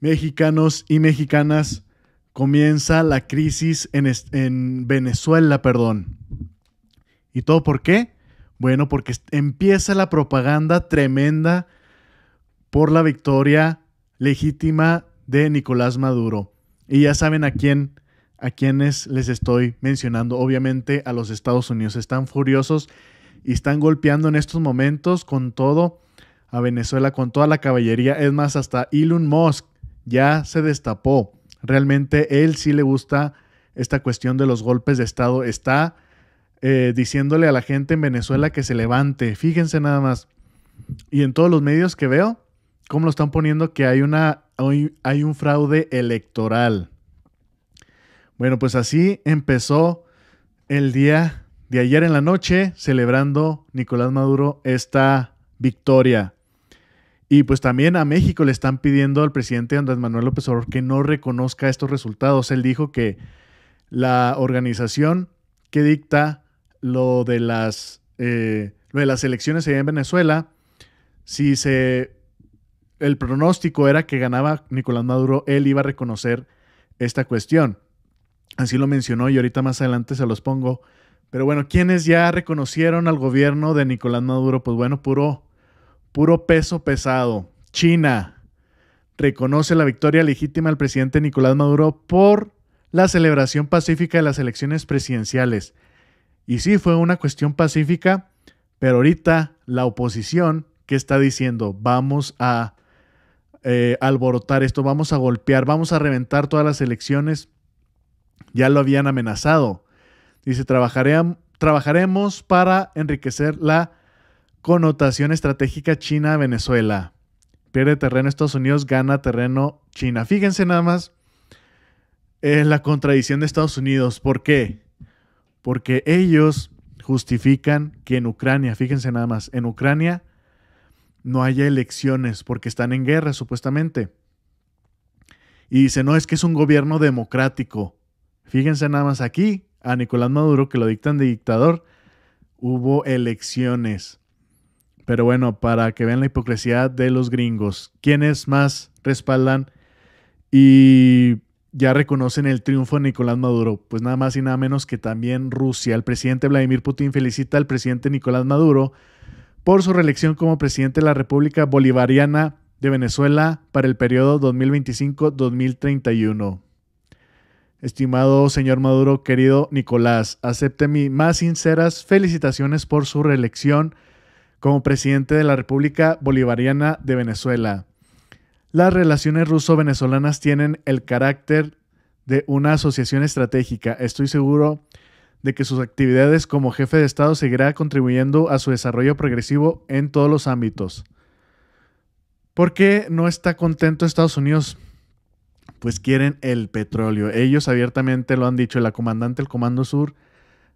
Mexicanos y mexicanas, comienza la crisis en, Venezuela, perdón. ¿Y todo por qué? Bueno, porque empieza la propaganda tremenda por la victoria legítima de Nicolás Maduro. Y ya saben a quién a quienes les estoy mencionando. Obviamente a los Estados Unidos están furiosos y están golpeando en estos momentos con todo a Venezuela, con toda la caballería. Es más, hasta Elon Musk ya se destapó. Realmente él sí le gusta esta cuestión de los golpes de Estado. Está eh, diciéndole a la gente en Venezuela que se levante. Fíjense nada más. Y en todos los medios que veo, cómo lo están poniendo que hay, una, hay un fraude electoral. Bueno, pues así empezó el día de ayer en la noche celebrando Nicolás Maduro esta victoria. Y pues también a México le están pidiendo al presidente Andrés Manuel López Obrador que no reconozca estos resultados. Él dijo que la organización que dicta lo de las, eh, de las elecciones allá en Venezuela, si se, el pronóstico era que ganaba Nicolás Maduro, él iba a reconocer esta cuestión. Así lo mencionó y ahorita más adelante se los pongo. Pero bueno, ¿quiénes ya reconocieron al gobierno de Nicolás Maduro? Pues bueno, puro Puro peso pesado. China reconoce la victoria legítima al presidente Nicolás Maduro por la celebración pacífica de las elecciones presidenciales. Y sí, fue una cuestión pacífica, pero ahorita la oposición que está diciendo, vamos a eh, alborotar esto, vamos a golpear, vamos a reventar todas las elecciones, ya lo habían amenazado. Dice, trabajaremos para enriquecer la Connotación estratégica China-Venezuela. Pierde terreno Estados Unidos, gana terreno China. Fíjense nada más en eh, la contradicción de Estados Unidos. ¿Por qué? Porque ellos justifican que en Ucrania, fíjense nada más, en Ucrania no haya elecciones porque están en guerra supuestamente. Y dice, no, es que es un gobierno democrático. Fíjense nada más aquí, a Nicolás Maduro, que lo dictan de dictador, hubo elecciones. Pero bueno, para que vean la hipocresía de los gringos, quienes más respaldan y ya reconocen el triunfo de Nicolás Maduro? Pues nada más y nada menos que también Rusia. El presidente Vladimir Putin felicita al presidente Nicolás Maduro por su reelección como presidente de la República Bolivariana de Venezuela para el periodo 2025-2031. Estimado señor Maduro, querido Nicolás, acepte mis más sinceras felicitaciones por su reelección como presidente de la República Bolivariana de Venezuela. Las relaciones ruso-venezolanas tienen el carácter de una asociación estratégica. Estoy seguro de que sus actividades como jefe de Estado seguirá contribuyendo a su desarrollo progresivo en todos los ámbitos. ¿Por qué no está contento Estados Unidos? Pues quieren el petróleo. Ellos abiertamente lo han dicho. La comandante del Comando Sur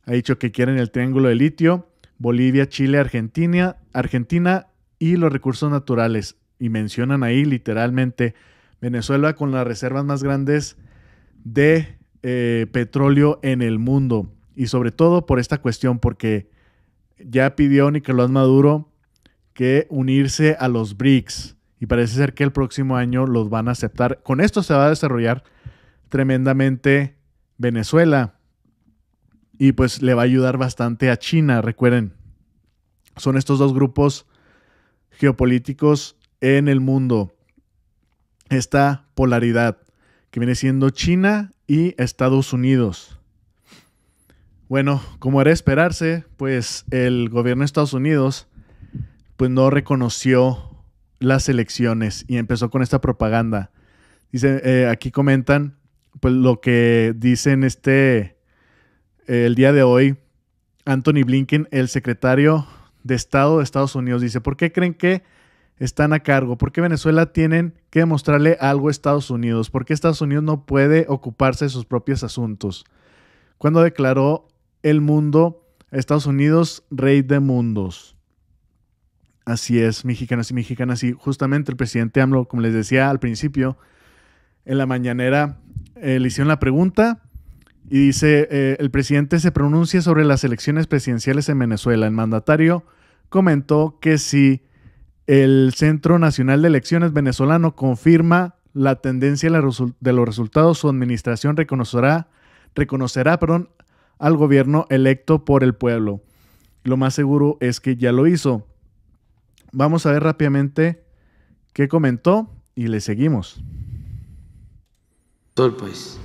ha dicho que quieren el triángulo de litio Bolivia, Chile, Argentina, Argentina y los recursos naturales. Y mencionan ahí literalmente Venezuela con las reservas más grandes de eh, petróleo en el mundo. Y sobre todo por esta cuestión, porque ya pidió Nicolás Maduro que unirse a los BRICS. Y parece ser que el próximo año los van a aceptar. Con esto se va a desarrollar tremendamente Venezuela y pues le va a ayudar bastante a China, recuerden. Son estos dos grupos geopolíticos en el mundo. Esta polaridad que viene siendo China y Estados Unidos. Bueno, como era esperarse, pues el gobierno de Estados Unidos pues no reconoció las elecciones y empezó con esta propaganda. Dice, eh, aquí comentan pues lo que dicen este el día de hoy, Anthony Blinken, el secretario de Estado de Estados Unidos, dice, ¿por qué creen que están a cargo? ¿Por qué Venezuela tienen que demostrarle algo a Estados Unidos? ¿Por qué Estados Unidos no puede ocuparse de sus propios asuntos? Cuando declaró el mundo, Estados Unidos, rey de mundos. Así es, mexicanos y mexicanas. Y justamente el presidente AMLO, como les decía al principio, en la mañanera eh, le hicieron la pregunta y dice, eh, el presidente se pronuncia sobre las elecciones presidenciales en Venezuela. El mandatario comentó que si el Centro Nacional de Elecciones venezolano confirma la tendencia de los resultados, su administración reconocerá, reconocerá al gobierno electo por el pueblo. Lo más seguro es que ya lo hizo. Vamos a ver rápidamente qué comentó y le seguimos. Todo el pues,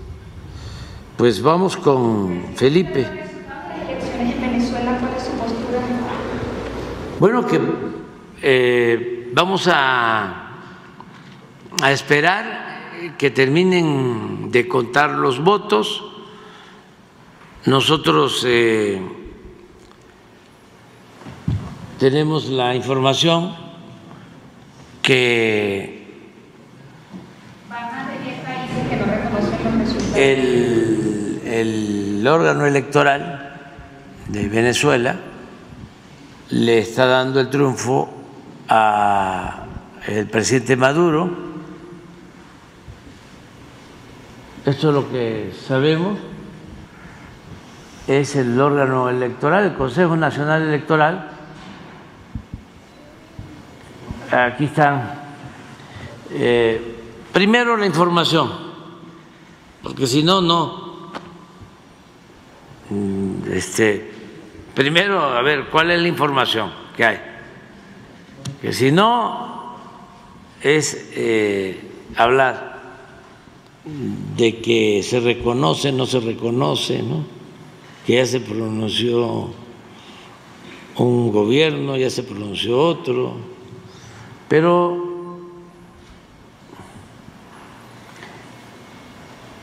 pues vamos con Felipe. ¿cuál es su postura? Bueno, que eh, vamos a, a esperar que terminen de contar los votos. Nosotros eh, tenemos la información que el el órgano electoral de Venezuela le está dando el triunfo a el presidente Maduro. Esto es lo que sabemos. Es el órgano electoral, el Consejo Nacional Electoral. Aquí están. Eh, primero la información, porque si no, no Mm, este, primero, a ver, ¿cuál es la información que hay? Que si no es eh, hablar de que se reconoce, no se reconoce, que ya se pronunció un gobierno, ya se pronunció otro, pero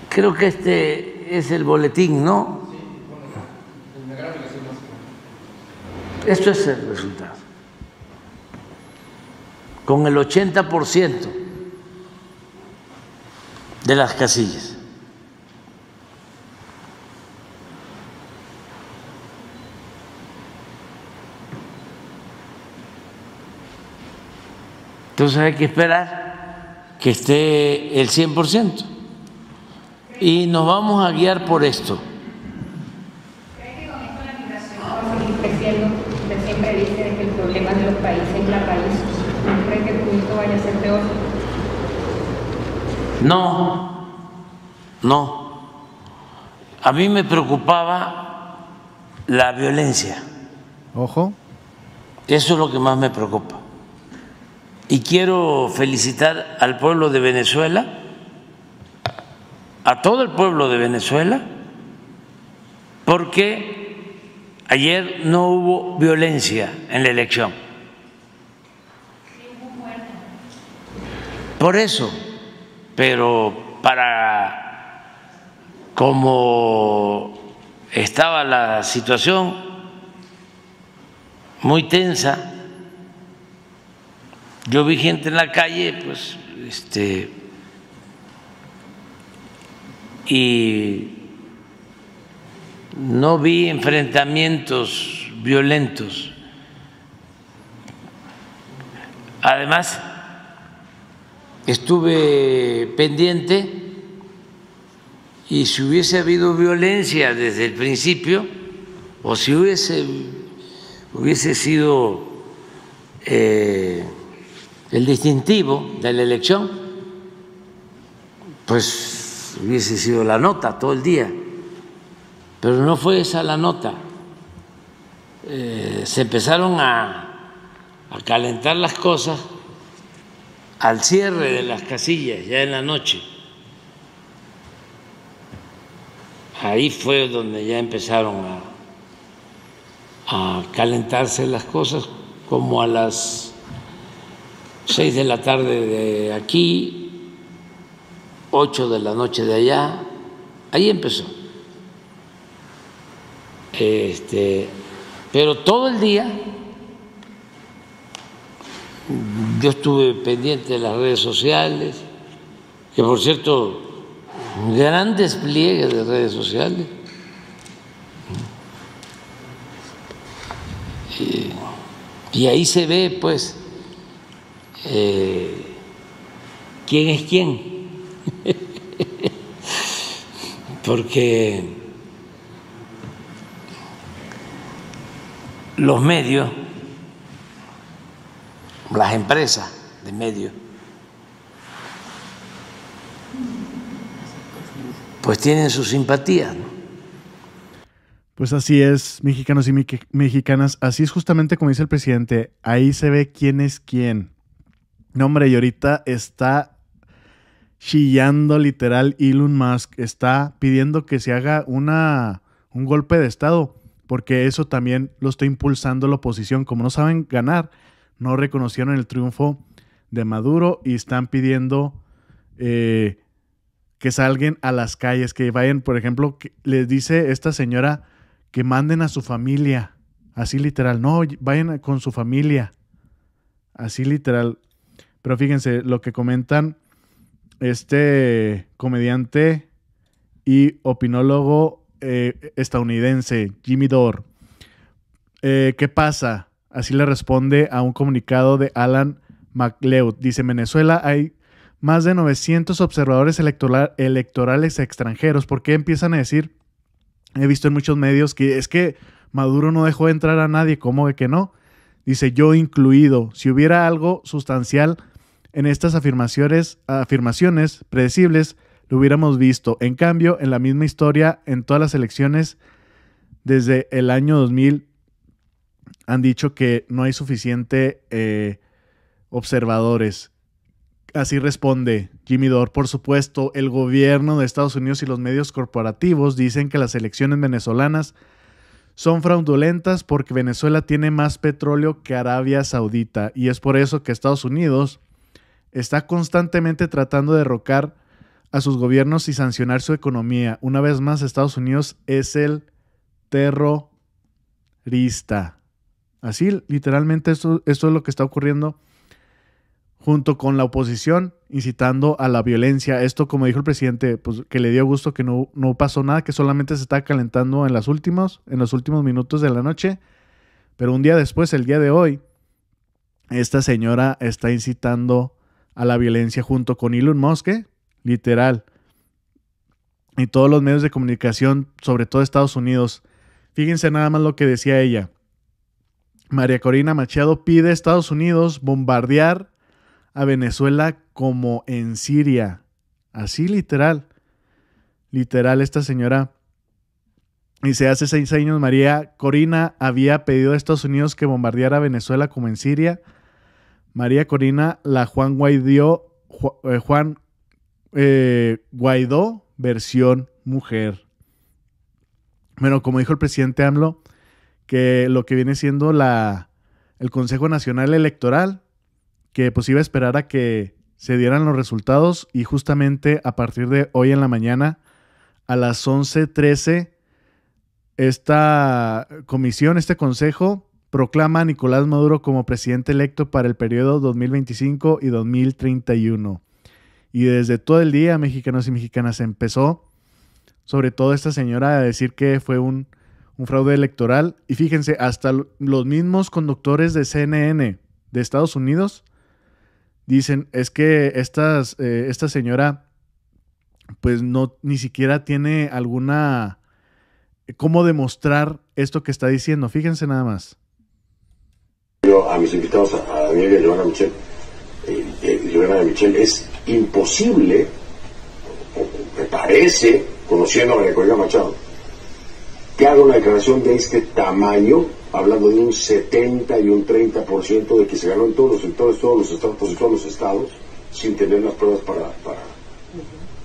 creo que este es el boletín, ¿no? Esto es el resultado. Con el 80% de las casillas. Entonces hay que esperar que esté el 100%. Y nos vamos a guiar por esto. No, no. A mí me preocupaba la violencia. Ojo. Eso es lo que más me preocupa. Y quiero felicitar al pueblo de Venezuela, a todo el pueblo de Venezuela, porque ayer no hubo violencia en la elección. Por eso pero para como estaba la situación muy tensa, yo vi gente en la calle, pues, este, y no vi enfrentamientos violentos. Además, estuve pendiente y si hubiese habido violencia desde el principio o si hubiese, hubiese sido eh, el distintivo de la elección, pues hubiese sido la nota todo el día. Pero no fue esa la nota. Eh, se empezaron a calentar las cosas al cierre de las casillas, ya en la noche. Ahí fue donde ya empezaron a, calentarse las cosas, como a las seis de la tarde de aquí, ocho de la noche de allá. Ahí empezó. Este, pero todo el día yo estuve pendiente de las redes sociales, que por cierto, un gran despliegue de redes sociales. Y, ahí se ve, pues, eh, quién es quién. Porque los medios las empresas de medio pues tienen su simpatía Pues así es, mexicanos y mexicanas, así es justamente como dice el presidente, ahí se ve quién es quién. No, hombre, y ahorita está chillando literal Elon Musk, está pidiendo que se haga una, un golpe de Estado, porque eso también lo está impulsando la oposición, como no saben ganar no reconocieron el triunfo de Maduro y están pidiendo eh, que salgan a las calles, que vayan, por ejemplo, les dice esta señora que manden a su familia, así literal, no, vayan con su familia, así literal. Pero fíjense lo que comentan este comediante y opinólogo eh, estadounidense, Jimmy Dore. Eh, ¿Qué pasa? Así le responde a un comunicado de Alan MacLeod. Dice, Venezuela hay más de 900 observadores electorales extranjeros. ¿Por qué empiezan a decir? He visto en muchos medios que es que Maduro no dejó entrar a nadie. ¿Cómo de que no? Dice, yo incluido. Si hubiera algo sustancial en estas afirmaciones, afirmaciones predecibles, lo hubiéramos visto. En cambio, en la misma historia, en todas las elecciones desde el año 2000, han dicho que no hay suficiente eh, observadores. Así responde Jimmy Dore. Por supuesto, el gobierno de Estados Unidos y los medios corporativos dicen que las elecciones venezolanas son fraudulentas porque Venezuela tiene más petróleo que Arabia Saudita y es por eso que Estados Unidos está constantemente tratando de derrocar a sus gobiernos y sancionar su economía. Una vez más, Estados Unidos es el terrorista. Así, literalmente, esto, es lo que está ocurriendo junto con la oposición, incitando a la violencia. Esto, como dijo el presidente, pues que le dio gusto que no, pasó nada, que solamente se está calentando en, las últimas, en los últimos minutos de la noche. Pero un día después, el día de hoy, esta señora está incitando a la violencia junto con Elon Musk, ¿eh? literal. Y todos los medios de comunicación, sobre todo Estados Unidos. Fíjense nada más lo que decía ella. María Corina Machado pide a Estados Unidos bombardear a Venezuela como en Siria. Así literal. Literal esta señora. Y se hace seis años María Corina había pedido a Estados Unidos que bombardeara a Venezuela como en Siria. María Corina, la Juan Guaidó, eh, Juan eh, Guaidó versión mujer. Bueno, como dijo el presidente AMLO, que lo que viene siendo la, el Consejo Nacional Electoral, que pues iba a esperar a que se dieran los resultados y justamente a partir de hoy en la mañana, a las 11.13, esta comisión, este consejo, proclama a Nicolás Maduro como presidente electo para el periodo 2025 y 2031. Y desde todo el día, mexicanos y mexicanas, empezó, sobre todo esta señora, a decir que fue un un fraude electoral. Y fíjense, hasta los mismos conductores de CNN de Estados Unidos dicen, es que estas, eh, esta señora, pues no, ni siquiera tiene alguna, eh, cómo demostrar esto que está diciendo. Fíjense nada más. a mis invitados, a, Daniel y a Michel, eh, Michel, es imposible, me parece, conociendo a María Machado, que haga una declaración de este tamaño, hablando de un 70 y un 30% de que se ganó en todos los sectores, todos los todos los estados, sin tener las pruebas para, para,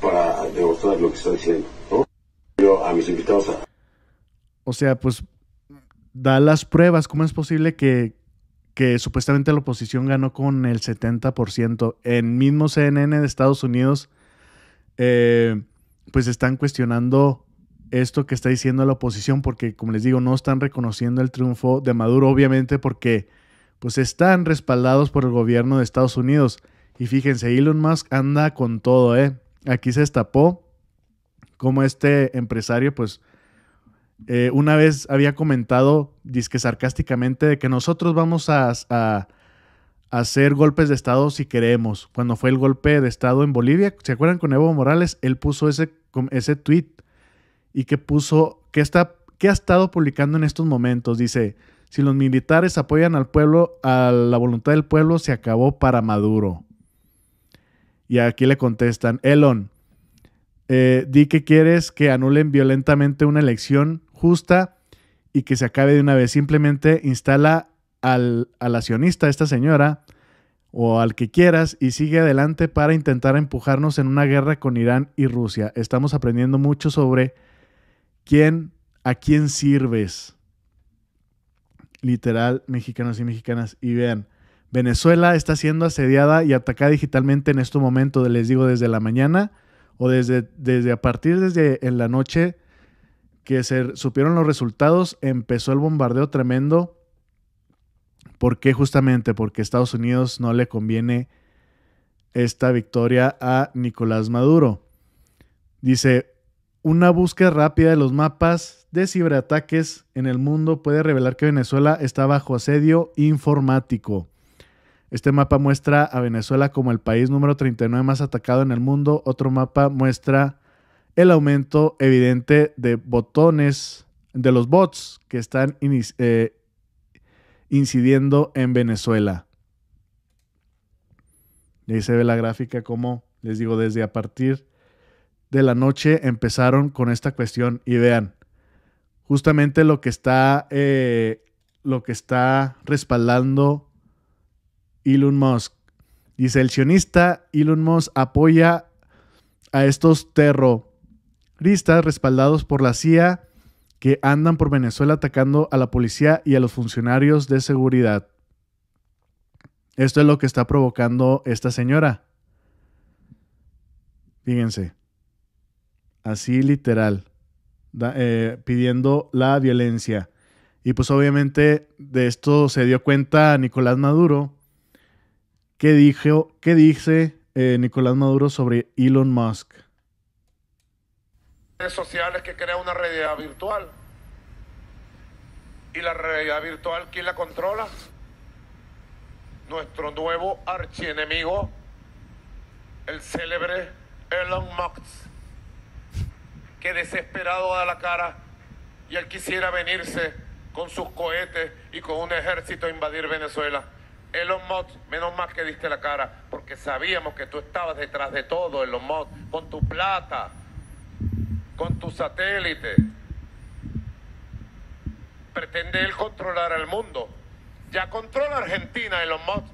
para demostrar lo que está diciendo. a mis invitados O sea, pues da las pruebas. ¿Cómo es posible que, que supuestamente la oposición ganó con el 70%? En mismo CNN de Estados Unidos, eh, pues están cuestionando esto que está diciendo la oposición, porque como les digo, no están reconociendo el triunfo de Maduro, obviamente porque pues están respaldados por el gobierno de Estados Unidos. Y fíjense, Elon Musk anda con todo, ¿eh? Aquí se destapó como este empresario, pues eh, una vez había comentado, disque sarcásticamente, de que nosotros vamos a, a, hacer golpes de Estado si queremos. Cuando fue el golpe de Estado en Bolivia, ¿se acuerdan con Evo Morales? Él puso ese, ese tweet y que puso, que, está, que ha estado publicando en estos momentos. Dice, si los militares apoyan al pueblo, a la voluntad del pueblo, se acabó para Maduro. Y aquí le contestan, Elon, eh, di que quieres que anulen violentamente una elección justa y que se acabe de una vez. Simplemente instala al, al accionista, esta señora, o al que quieras, y sigue adelante para intentar empujarnos en una guerra con Irán y Rusia. Estamos aprendiendo mucho sobre ¿Quién, a quién sirves? Literal, mexicanos y mexicanas. Y vean, Venezuela está siendo asediada y atacada digitalmente en este momento, les digo, desde la mañana o desde, desde a partir desde en la noche que se supieron los resultados, empezó el bombardeo tremendo. ¿Por qué? Justamente porque Estados Unidos no le conviene esta victoria a Nicolás Maduro. Dice, una búsqueda rápida de los mapas de ciberataques en el mundo puede revelar que Venezuela está bajo asedio informático. Este mapa muestra a Venezuela como el país número 39 más atacado en el mundo. Otro mapa muestra el aumento evidente de botones, de los bots que están eh, incidiendo en Venezuela. Y ahí se ve la gráfica como, les digo, desde a partir de la noche empezaron con esta cuestión y vean, justamente lo que está, eh, lo que está respaldando Elon Musk. Dice, el sionista Elon Musk apoya a estos terroristas respaldados por la CIA que andan por Venezuela atacando a la policía y a los funcionarios de seguridad. Esto es lo que está provocando esta señora. Fíjense así literal, eh, pidiendo la violencia. Y pues obviamente de esto se dio cuenta Nicolás Maduro. ¿Qué, dijo, qué dice eh, Nicolás Maduro sobre Elon Musk? Redes sociales que crea una realidad virtual. Y la realidad virtual, ¿quién la controla? Nuestro nuevo archienemigo, el célebre Elon Musk que desesperado da la cara y él quisiera venirse con sus cohetes y con un ejército a invadir Venezuela. Elon Musk, menos mal que diste la cara, porque sabíamos que tú estabas detrás de todo, Elon Musk, con tu plata, con tu satélite. Pretende él controlar al mundo. Ya controla Argentina, Elon Musk.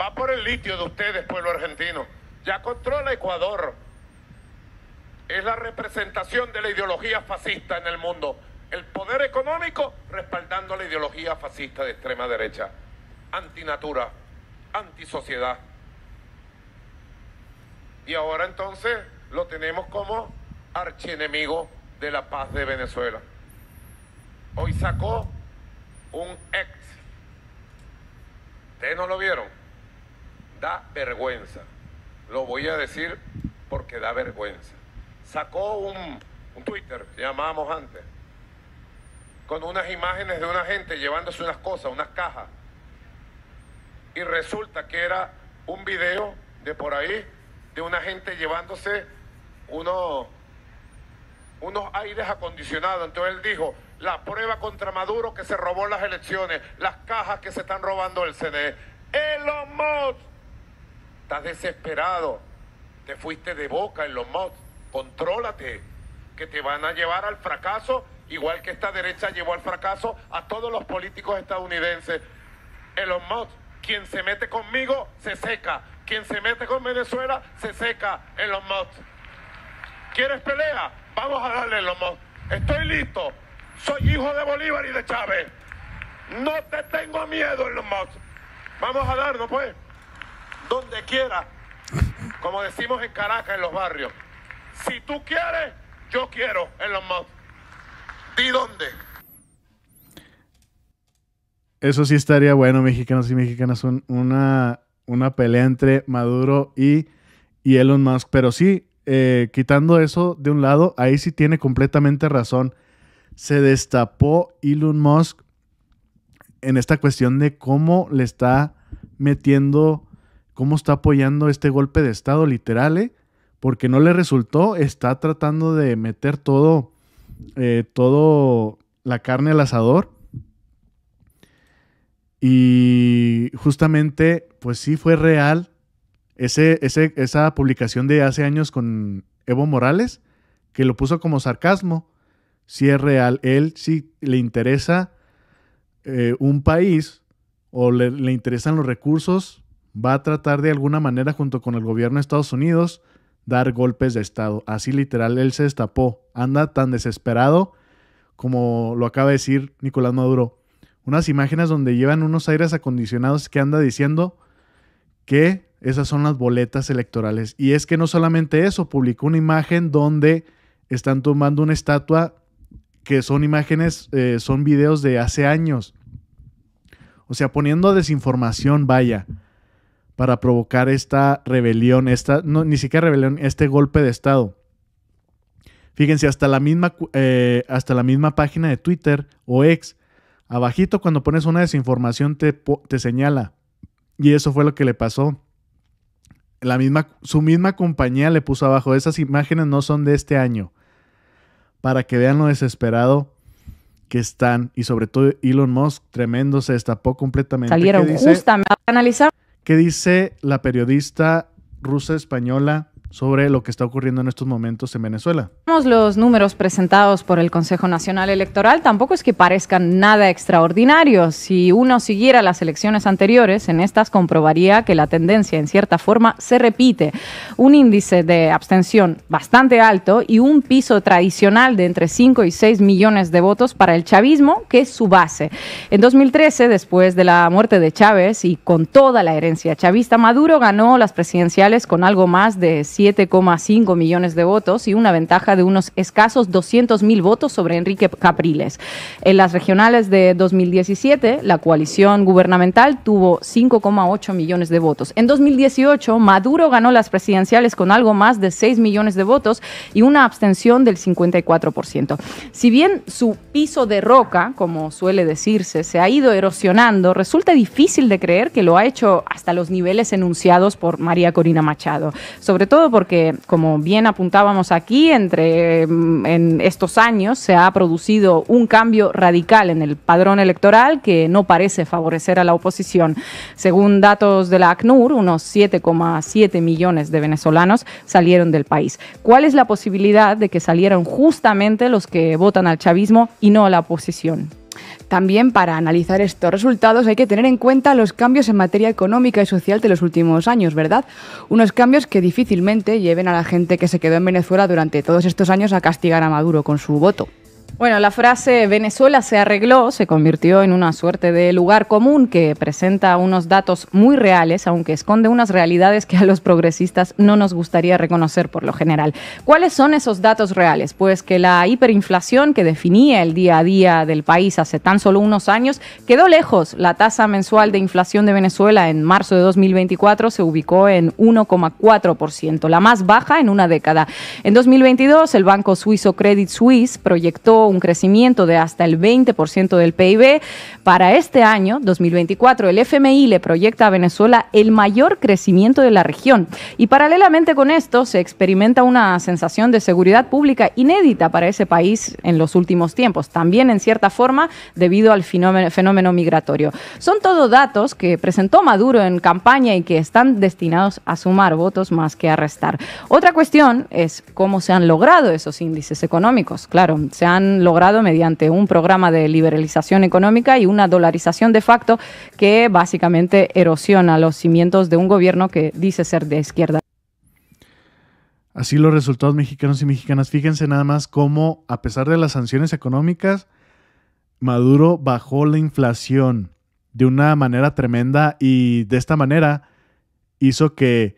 Va por el litio de ustedes, pueblo argentino. Ya controla Ecuador es la representación de la ideología fascista en el mundo. El poder económico respaldando la ideología fascista de extrema derecha. Antinatura, antisociedad. Y ahora entonces lo tenemos como archienemigo de la paz de Venezuela. Hoy sacó un ex. Ustedes no lo vieron. Da vergüenza. Lo voy a decir porque da vergüenza sacó un, un Twitter, llamábamos antes, con unas imágenes de una gente llevándose unas cosas, unas cajas. Y resulta que era un video de por ahí de una gente llevándose unos, unos aires acondicionados. Entonces él dijo, la prueba contra Maduro que se robó las elecciones, las cajas que se están robando el CNE. los mods, estás desesperado, te fuiste de boca, en los mods contrólate, que te van a llevar al fracaso, igual que esta derecha llevó al fracaso a todos los políticos estadounidenses. los Musk, quien se mete conmigo, se seca. Quien se mete con Venezuela, se seca. los Musk. ¿Quieres pelea? Vamos a darle los Musk. Estoy listo. Soy hijo de Bolívar y de Chávez. No te tengo miedo, los Musk. Vamos a darlo, pues. Donde quiera. Como decimos en Caracas, en los barrios. Si tú quieres, yo quiero Elon Musk. ¿Y dónde? Eso sí estaría bueno, mexicanos y mexicanas, una, una pelea entre Maduro y, y Elon Musk. Pero sí, eh, quitando eso de un lado, ahí sí tiene completamente razón. Se destapó Elon Musk en esta cuestión de cómo le está metiendo, cómo está apoyando este golpe de Estado, literal, ¿eh? porque no le resultó, está tratando de meter todo, eh, todo la carne al asador. Y justamente, pues sí fue real ese, esa publicación de hace años con Evo Morales, que lo puso como sarcasmo. Si es real, él si le interesa eh, un país o le, le interesan los recursos, va a tratar de alguna manera junto con el gobierno de Estados Unidos dar golpes de Estado. Así literal, él se destapó. Anda tan desesperado como lo acaba de decir Nicolás Maduro. Unas imágenes donde llevan unos aires acondicionados que anda diciendo que esas son las boletas electorales. Y es que no solamente eso, publicó una imagen donde están tomando una estatua que son imágenes, eh, son videos de hace años. O sea, poniendo desinformación, vaya para provocar esta rebelión, esta, no, ni siquiera rebelión, este golpe de Estado. Fíjense, hasta la misma, eh, hasta la misma página de Twitter o ex, abajito cuando pones una desinformación te, señala. Y eso fue lo que le pasó. La misma, su misma compañía le puso abajo, esas imágenes no son de este año, para que vean lo desesperado que están, y sobre todo Elon Musk, tremendo, se destapó completamente. Salieron justamente a analizar ¿Qué dice la periodista rusa española sobre lo que está ocurriendo en estos momentos en Venezuela. Los números presentados por el Consejo Nacional Electoral tampoco es que parezcan nada extraordinarios. Si uno siguiera las elecciones anteriores, en estas comprobaría que la tendencia en cierta forma se repite. Un índice de abstención bastante alto y un piso tradicional de entre 5 y 6 millones de votos para el chavismo, que es su base. En 2013, después de la muerte de Chávez y con toda la herencia chavista, Maduro ganó las presidenciales con algo más de 100 7,5 millones de votos y una ventaja de unos escasos 200 mil votos sobre Enrique Capriles. En las regionales de 2017, la coalición gubernamental tuvo 5,8 millones de votos. En 2018, Maduro ganó las presidenciales con algo más de 6 millones de votos y una abstención del 54%. Si bien su piso de roca, como suele decirse, se ha ido erosionando, resulta difícil de creer que lo ha hecho hasta los niveles enunciados por María Corina Machado, sobre todo porque, como bien apuntábamos aquí, entre mm, en estos años se ha producido un cambio radical en el padrón electoral que no parece favorecer a la oposición. Según datos de la ACNUR, unos 7,7 millones de venezolanos salieron del país. ¿Cuál es la posibilidad de que salieran justamente los que votan al chavismo y no a la oposición? También para analizar estos resultados hay que tener en cuenta los cambios en materia económica y social de los últimos años, ¿verdad? Unos cambios que difícilmente lleven a la gente que se quedó en Venezuela durante todos estos años a castigar a Maduro con su voto. Bueno, la frase Venezuela se arregló se convirtió en una suerte de lugar común que presenta unos datos muy reales, aunque esconde unas realidades que a los progresistas no nos gustaría reconocer por lo general. ¿Cuáles son esos datos reales? Pues que la hiperinflación que definía el día a día del país hace tan solo unos años quedó lejos. La tasa mensual de inflación de Venezuela en marzo de 2024 se ubicó en 1,4%, la más baja en una década. En 2022, el banco suizo Credit Suisse proyectó un crecimiento de hasta el 20% del PIB. Para este año, 2024, el FMI le proyecta a Venezuela el mayor crecimiento de la región. Y paralelamente con esto, se experimenta una sensación de seguridad pública inédita para ese país en los últimos tiempos, también en cierta forma debido al fenómeno, migratorio. Son todos datos que presentó Maduro en campaña y que están destinados a sumar votos más que a restar. Otra cuestión es cómo se han logrado esos índices económicos. Claro, se han logrado mediante un programa de liberalización económica y una dolarización de facto que básicamente erosiona los cimientos de un gobierno que dice ser de izquierda. Así los resultados mexicanos y mexicanas, fíjense nada más cómo, a pesar de las sanciones económicas, Maduro bajó la inflación de una manera tremenda y de esta manera hizo que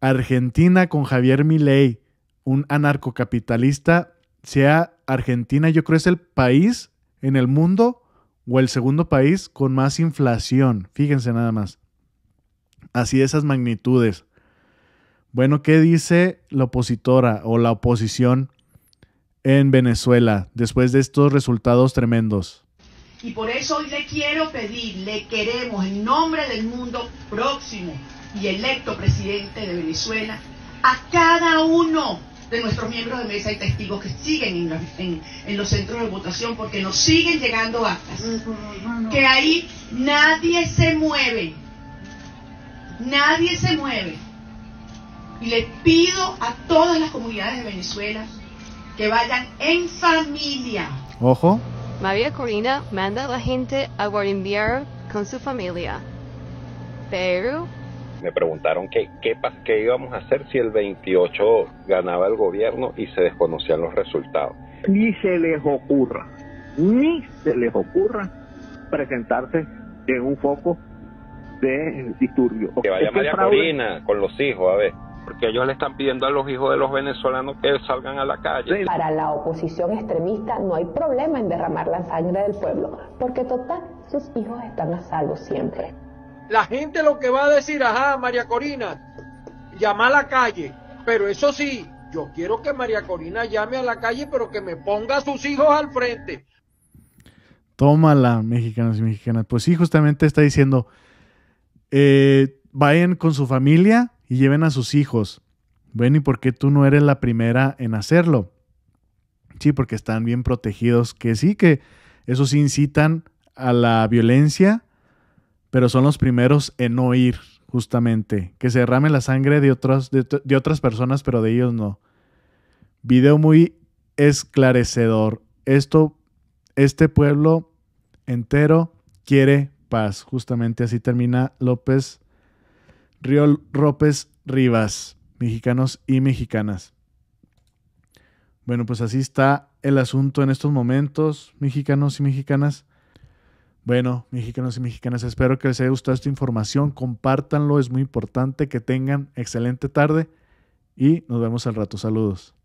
Argentina con Javier Milei, un anarcocapitalista, sea Argentina, yo creo es el país en el mundo o el segundo país con más inflación. Fíjense nada más. Así de esas magnitudes. Bueno, ¿qué dice la opositora o la oposición en Venezuela después de estos resultados tremendos? Y por eso hoy le quiero pedir, le queremos en nombre del mundo próximo y electo presidente de Venezuela, a cada uno de nuestros miembros de mesa y testigos que siguen en, los centros de votación porque nos siguen llegando actas. Que ahí nadie se mueve, nadie se mueve. Y le pido a todas las comunidades de Venezuela que vayan en familia. Ojo. María Corina manda a la gente a enviar con su familia. Pero me preguntaron que, qué, qué íbamos a hacer si el 28 ganaba el gobierno y se desconocían los resultados. Ni se les ocurra, ni se les ocurra presentarse en un foco de disturbio. Que vaya María Corina con los hijos, a ver. Porque ellos le están pidiendo a los hijos de los venezolanos que salgan a la calle. Para la oposición extremista no hay problema en derramar la sangre del pueblo, porque total, sus hijos están a salvo siempre. La gente lo que va a decir, ajá, María Corina, llama a la calle. Pero eso sí, yo quiero que María Corina llame a la calle, pero que me ponga a sus hijos al frente. Tómala, mexicanos y mexicanas. Pues sí, justamente está diciendo, eh, vayan con su familia y lleven a sus hijos. Bueno, ¿y por qué tú no eres la primera en hacerlo? Sí, porque están bien protegidos, que sí, que sí incitan a la violencia pero son los primeros en oír, justamente. Que se derrame la sangre de, otras personas, pero de ellos no. Video muy esclarecedor. Esto, este pueblo entero quiere paz. Justamente así termina López Río López Rivas, mexicanos y mexicanas. Bueno, pues así está el asunto en estos momentos, mexicanos y mexicanas. Bueno, mexicanos y mexicanas, espero que les haya gustado esta información. Compártanlo, es muy importante que tengan excelente tarde y nos vemos al rato. Saludos.